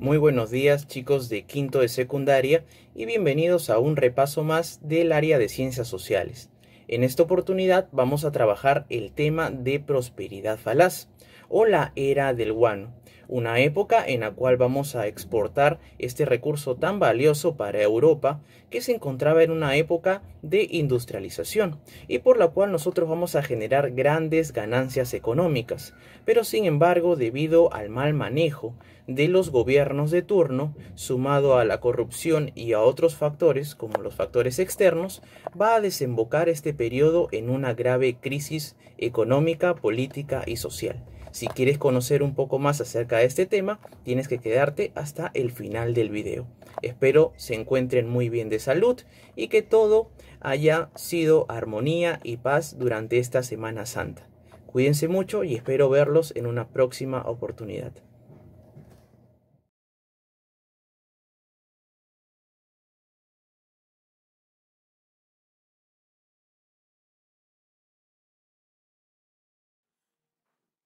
Muy buenos días chicos de quinto de secundaria y bienvenidos a un repaso más del área de ciencias sociales. En esta oportunidad vamos a trabajar el tema de prosperidad falaz o la era del guano una época en la cual vamos a exportar este recurso tan valioso para Europa que se encontraba en una época de industrialización y por la cual nosotros vamos a generar grandes ganancias económicas. Pero sin embargo, debido al mal manejo de los gobiernos de turno, sumado a la corrupción y a otros factores como los factores externos, va a desembocar este periodo en una grave crisis económica, política y social. Si quieres conocer un poco más acerca de este tema, tienes que quedarte hasta el final del video. Espero se encuentren muy bien de salud y que todo haya sido armonía y paz durante esta Semana Santa. Cuídense mucho y espero verlos en una próxima oportunidad.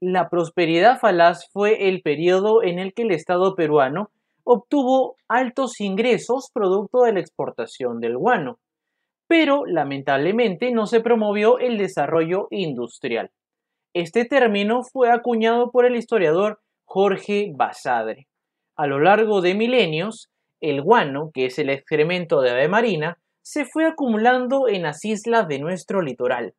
La prosperidad falaz fue el periodo en el que el Estado peruano obtuvo altos ingresos producto de la exportación del guano, pero lamentablemente no se promovió el desarrollo industrial. Este término fue acuñado por el historiador Jorge Basadre. A lo largo de milenios, el guano, que es el excremento de ave marina, se fue acumulando en las islas de nuestro litoral,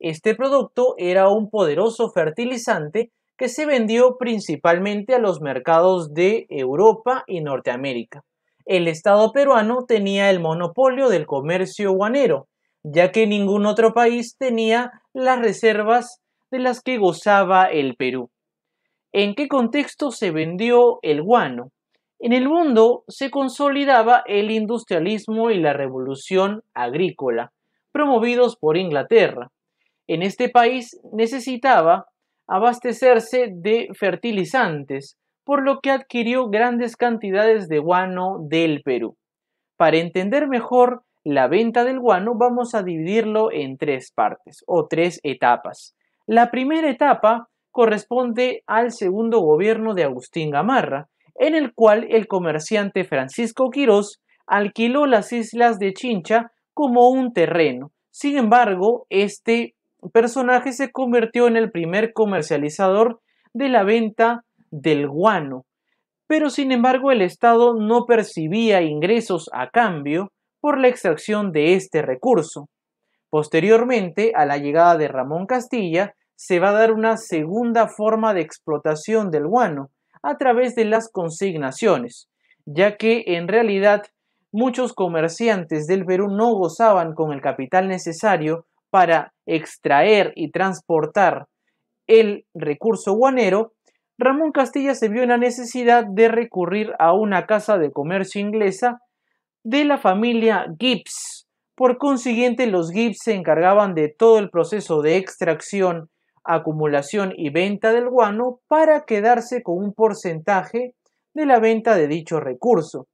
este producto era un poderoso fertilizante que se vendió principalmente a los mercados de Europa y Norteamérica. El Estado peruano tenía el monopolio del comercio guanero, ya que ningún otro país tenía las reservas de las que gozaba el Perú. ¿En qué contexto se vendió el guano? En el mundo se consolidaba el industrialismo y la revolución agrícola, promovidos por Inglaterra en este país necesitaba abastecerse de fertilizantes, por lo que adquirió grandes cantidades de guano del Perú. Para entender mejor la venta del guano, vamos a dividirlo en tres partes o tres etapas. La primera etapa corresponde al segundo gobierno de Agustín Gamarra, en el cual el comerciante Francisco Quirós alquiló las islas de Chincha como un terreno. Sin embargo, este personaje se convirtió en el primer comercializador de la venta del guano, pero sin embargo el Estado no percibía ingresos a cambio por la extracción de este recurso. Posteriormente, a la llegada de Ramón Castilla, se va a dar una segunda forma de explotación del guano a través de las consignaciones, ya que en realidad muchos comerciantes del Perú no gozaban con el capital necesario para extraer y transportar el recurso guanero, Ramón Castilla se vio en la necesidad de recurrir a una casa de comercio inglesa de la familia Gibbs. Por consiguiente, los Gibbs se encargaban de todo el proceso de extracción, acumulación y venta del guano para quedarse con un porcentaje de la venta de dicho recurso.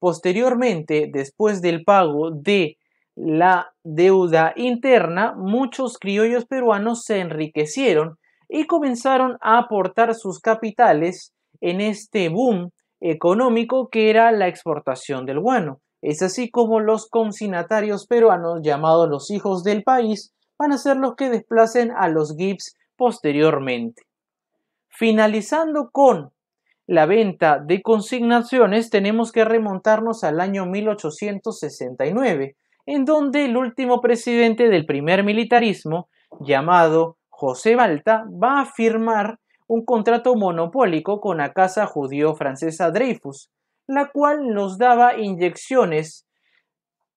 Posteriormente, después del pago de la deuda interna, muchos criollos peruanos se enriquecieron y comenzaron a aportar sus capitales en este boom económico que era la exportación del guano. Es así como los consignatarios peruanos, llamados los hijos del país, van a ser los que desplacen a los Gibbs posteriormente. Finalizando con la venta de consignaciones, tenemos que remontarnos al año 1869, en donde el último presidente del primer militarismo, llamado José Balta, va a firmar un contrato monopólico con la casa judío francesa Dreyfus, la cual nos daba inyecciones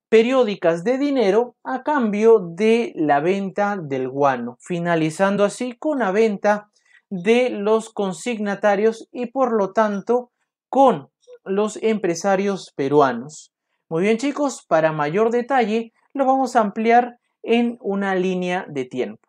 periódicas de dinero a cambio de la venta del guano, finalizando así con la venta de los consignatarios y por lo tanto con los empresarios peruanos. Muy bien chicos, para mayor detalle lo vamos a ampliar en una línea de tiempo.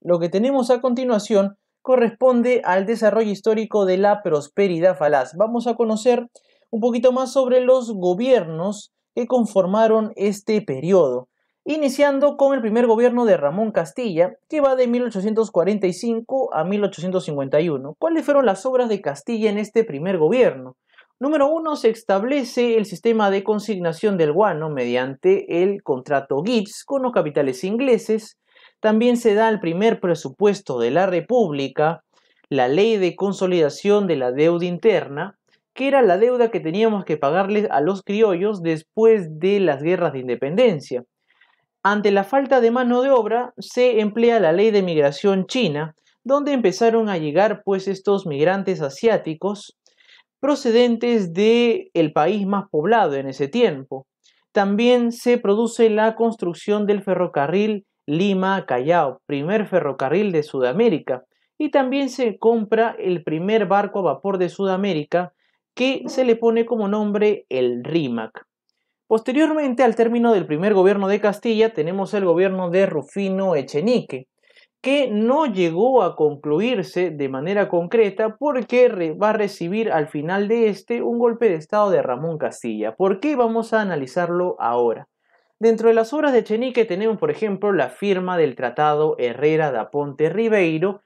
Lo que tenemos a continuación corresponde al desarrollo histórico de la prosperidad falaz. Vamos a conocer un poquito más sobre los gobiernos que conformaron este periodo iniciando con el primer gobierno de Ramón Castilla, que va de 1845 a 1851. ¿Cuáles fueron las obras de Castilla en este primer gobierno? Número uno, se establece el sistema de consignación del guano mediante el contrato Gibbs con los capitales ingleses. También se da el primer presupuesto de la República, la ley de consolidación de la deuda interna, que era la deuda que teníamos que pagarles a los criollos después de las guerras de independencia. Ante la falta de mano de obra, se emplea la ley de migración china, donde empezaron a llegar pues estos migrantes asiáticos procedentes del país más poblado en ese tiempo. También se produce la construcción del ferrocarril Lima-Callao, primer ferrocarril de Sudamérica, y también se compra el primer barco a vapor de Sudamérica que se le pone como nombre el RIMAC. Posteriormente, al término del primer gobierno de Castilla, tenemos el gobierno de Rufino Echenique, que no llegó a concluirse de manera concreta porque va a recibir al final de este un golpe de estado de Ramón Castilla. ¿Por qué vamos a analizarlo ahora? Dentro de las obras de Echenique tenemos, por ejemplo, la firma del Tratado Herrera da Ponte Ribeiro,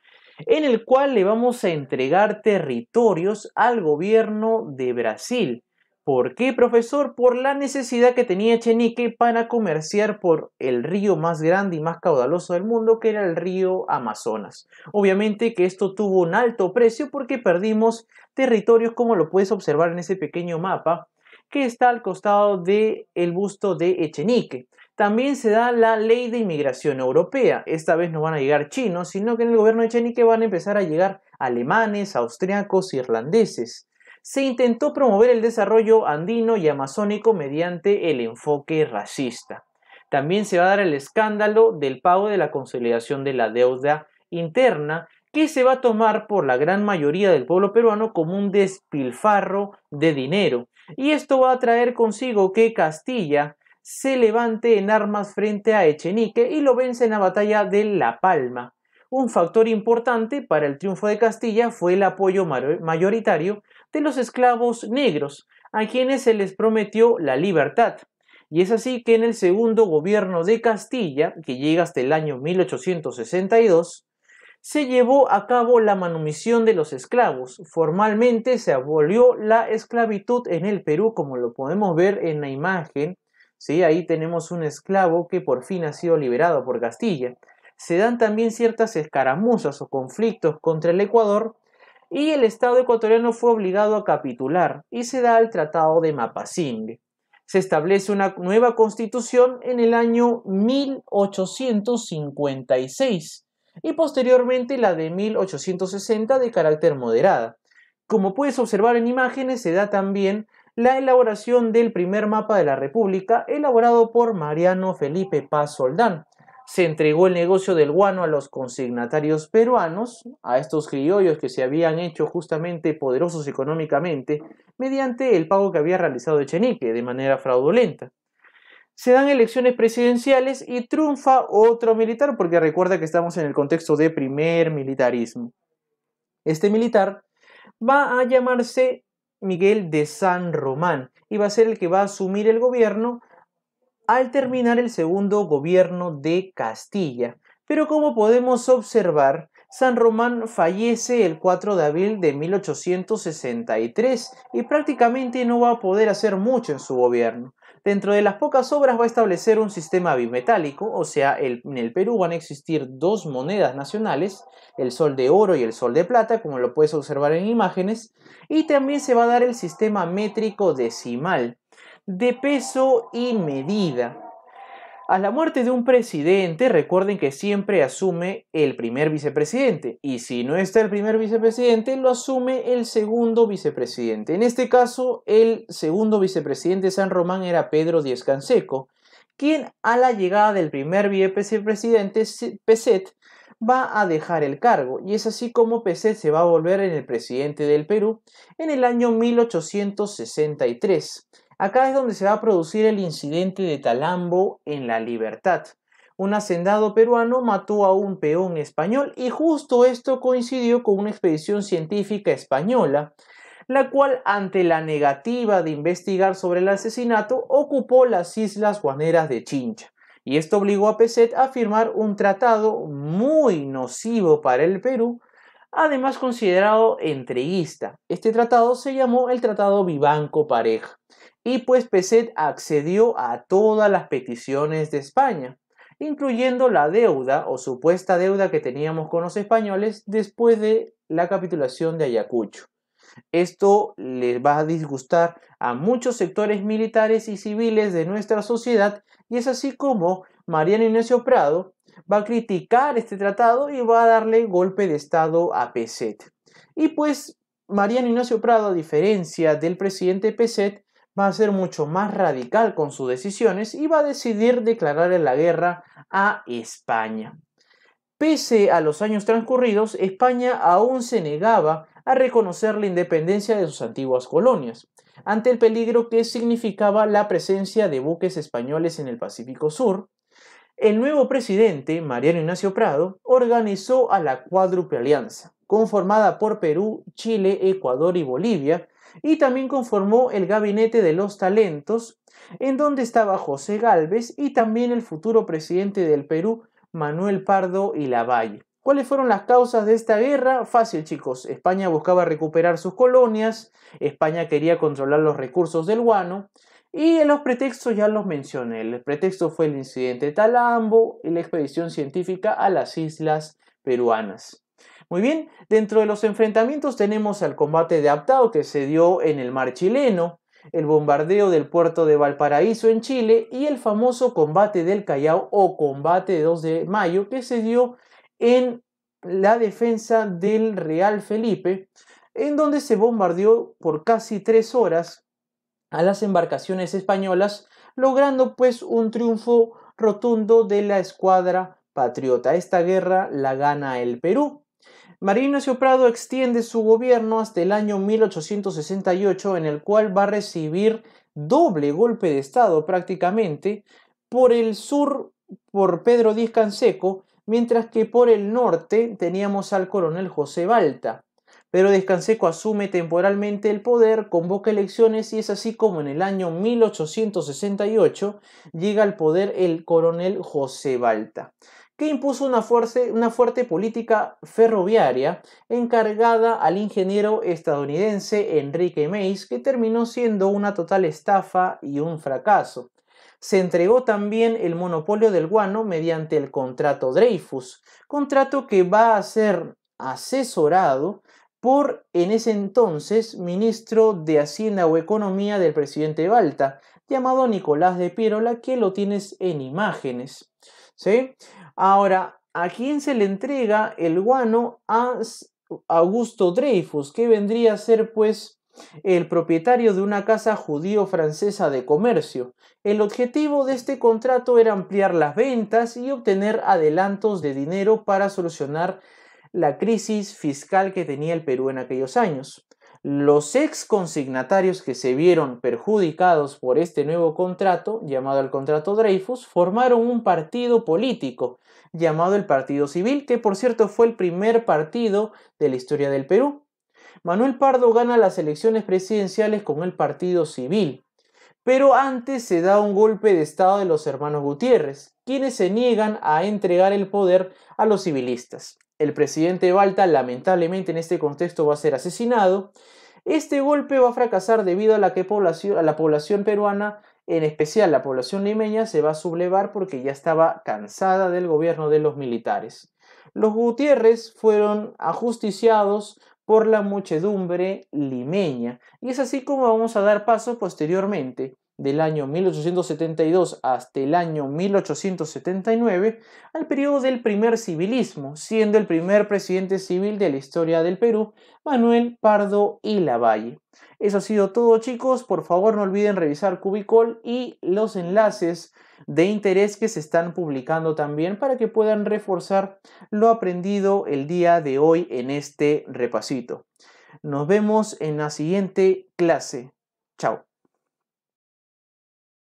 en el cual le vamos a entregar territorios al gobierno de Brasil. ¿Por qué, profesor? Por la necesidad que tenía Echenique para comerciar por el río más grande y más caudaloso del mundo, que era el río Amazonas. Obviamente que esto tuvo un alto precio porque perdimos territorios como lo puedes observar en ese pequeño mapa que está al costado del el busto de Echenique. También se da la ley de inmigración europea. Esta vez no van a llegar chinos, sino que en el gobierno de Echenique van a empezar a llegar alemanes, austriacos, irlandeses se intentó promover el desarrollo andino y amazónico mediante el enfoque racista. También se va a dar el escándalo del pago de la consolidación de la deuda interna que se va a tomar por la gran mayoría del pueblo peruano como un despilfarro de dinero. Y esto va a traer consigo que Castilla se levante en armas frente a Echenique y lo vence en la batalla de La Palma. Un factor importante para el triunfo de Castilla fue el apoyo mayoritario de los esclavos negros, a quienes se les prometió la libertad. Y es así que en el segundo gobierno de Castilla, que llega hasta el año 1862, se llevó a cabo la manumisión de los esclavos. Formalmente se abolió la esclavitud en el Perú, como lo podemos ver en la imagen. ¿sí? Ahí tenemos un esclavo que por fin ha sido liberado por Castilla se dan también ciertas escaramuzas o conflictos contra el Ecuador y el Estado ecuatoriano fue obligado a capitular y se da el Tratado de Mapasing. Se establece una nueva constitución en el año 1856 y posteriormente la de 1860 de carácter moderada. Como puedes observar en imágenes, se da también la elaboración del primer mapa de la República elaborado por Mariano Felipe Paz Soldán, se entregó el negocio del guano a los consignatarios peruanos, a estos criollos que se habían hecho justamente poderosos económicamente mediante el pago que había realizado Echenique de manera fraudulenta. Se dan elecciones presidenciales y triunfa otro militar, porque recuerda que estamos en el contexto de primer militarismo. Este militar va a llamarse Miguel de San Román y va a ser el que va a asumir el gobierno al terminar el segundo gobierno de Castilla. Pero como podemos observar, San Román fallece el 4 de abril de 1863 y prácticamente no va a poder hacer mucho en su gobierno. Dentro de las pocas obras va a establecer un sistema bimetálico, o sea, en el Perú van a existir dos monedas nacionales, el sol de oro y el sol de plata, como lo puedes observar en imágenes, y también se va a dar el sistema métrico decimal, de peso y medida. A la muerte de un presidente, recuerden que siempre asume el primer vicepresidente y si no está el primer vicepresidente, lo asume el segundo vicepresidente. En este caso, el segundo vicepresidente de San Román era Pedro Díez Canseco, quien a la llegada del primer vicepresidente Peset va a dejar el cargo y es así como Peset se va a volver en el presidente del Perú en el año 1863. Acá es donde se va a producir el incidente de Talambo en La Libertad. Un hacendado peruano mató a un peón español y justo esto coincidió con una expedición científica española, la cual ante la negativa de investigar sobre el asesinato ocupó las islas guaneras de Chincha. Y esto obligó a Peset a firmar un tratado muy nocivo para el Perú, además considerado entreguista. Este tratado se llamó el Tratado Vivanco Pareja y pues Peset accedió a todas las peticiones de España, incluyendo la deuda o supuesta deuda que teníamos con los españoles después de la capitulación de Ayacucho. Esto les va a disgustar a muchos sectores militares y civiles de nuestra sociedad y es así como Mariano Ignacio Prado va a criticar este tratado y va a darle golpe de Estado a Peset. Y pues Mariano Ignacio Prado, a diferencia del presidente Peset, va a ser mucho más radical con sus decisiones y va a decidir declarar la guerra a España. Pese a los años transcurridos, España aún se negaba a reconocer la independencia de sus antiguas colonias, ante el peligro que significaba la presencia de buques españoles en el Pacífico Sur, el nuevo presidente, Mariano Ignacio Prado, organizó a la Cuádruple Alianza, conformada por Perú, Chile, Ecuador y Bolivia, y también conformó el Gabinete de los Talentos, en donde estaba José Galvez y también el futuro presidente del Perú, Manuel Pardo y Lavalle. ¿Cuáles fueron las causas de esta guerra? Fácil, chicos. España buscaba recuperar sus colonias, España quería controlar los recursos del guano, y los pretextos ya los mencioné. El pretexto fue el incidente de Talambo y la expedición científica a las islas peruanas. Muy bien, dentro de los enfrentamientos tenemos el combate de Aptao que se dio en el mar chileno, el bombardeo del puerto de Valparaíso en Chile y el famoso combate del Callao o combate de 2 de mayo que se dio en la defensa del Real Felipe, en donde se bombardeó por casi tres horas a las embarcaciones españolas, logrando pues un triunfo rotundo de la escuadra patriota. Esta guerra la gana el Perú. Marino Ignacio Prado extiende su gobierno hasta el año 1868, en el cual va a recibir doble golpe de Estado prácticamente por el sur por Pedro Díaz Canseco, mientras que por el norte teníamos al coronel José Balta. Pero Descanseco asume temporalmente el poder, convoca elecciones y es así como en el año 1868 llega al poder el coronel José Balta, que impuso una fuerte, política ferroviaria encargada al ingeniero estadounidense Enrique Mays, que terminó siendo una total estafa y un fracaso. Se entregó también el monopolio del guano mediante el contrato Dreyfus, contrato que va a ser asesorado en ese entonces ministro de Hacienda o Economía del presidente Balta, llamado Nicolás de Pirola que lo tienes en imágenes. ¿sí? Ahora, ¿a quién se le entrega el guano? A Augusto Dreyfus, que vendría a ser pues el propietario de una casa judío-francesa de comercio. El objetivo de este contrato era ampliar las ventas y obtener adelantos de dinero para solucionar la crisis fiscal que tenía el Perú en aquellos años. Los ex consignatarios que se vieron perjudicados por este nuevo contrato, llamado el contrato Dreyfus, formaron un partido político llamado el Partido Civil, que por cierto fue el primer partido de la historia del Perú. Manuel Pardo gana las elecciones presidenciales con el Partido Civil, pero antes se da un golpe de estado de los hermanos Gutiérrez, quienes se niegan a entregar el poder a los civilistas. El presidente Balta lamentablemente en este contexto va a ser asesinado. Este golpe va a fracasar debido a la que población, a la población peruana, en especial la población limeña, se va a sublevar porque ya estaba cansada del gobierno de los militares. Los Gutiérrez fueron ajusticiados por la muchedumbre limeña y es así como vamos a dar paso posteriormente del año 1872 hasta el año 1879 al periodo del primer civilismo, siendo el primer presidente civil de la historia del Perú, Manuel Pardo y Lavalle. Eso ha sido todo chicos, por favor no olviden revisar Cubicol y los enlaces de interés que se están publicando también para que puedan reforzar lo aprendido el día de hoy en este repasito. Nos vemos en la siguiente clase. Chao.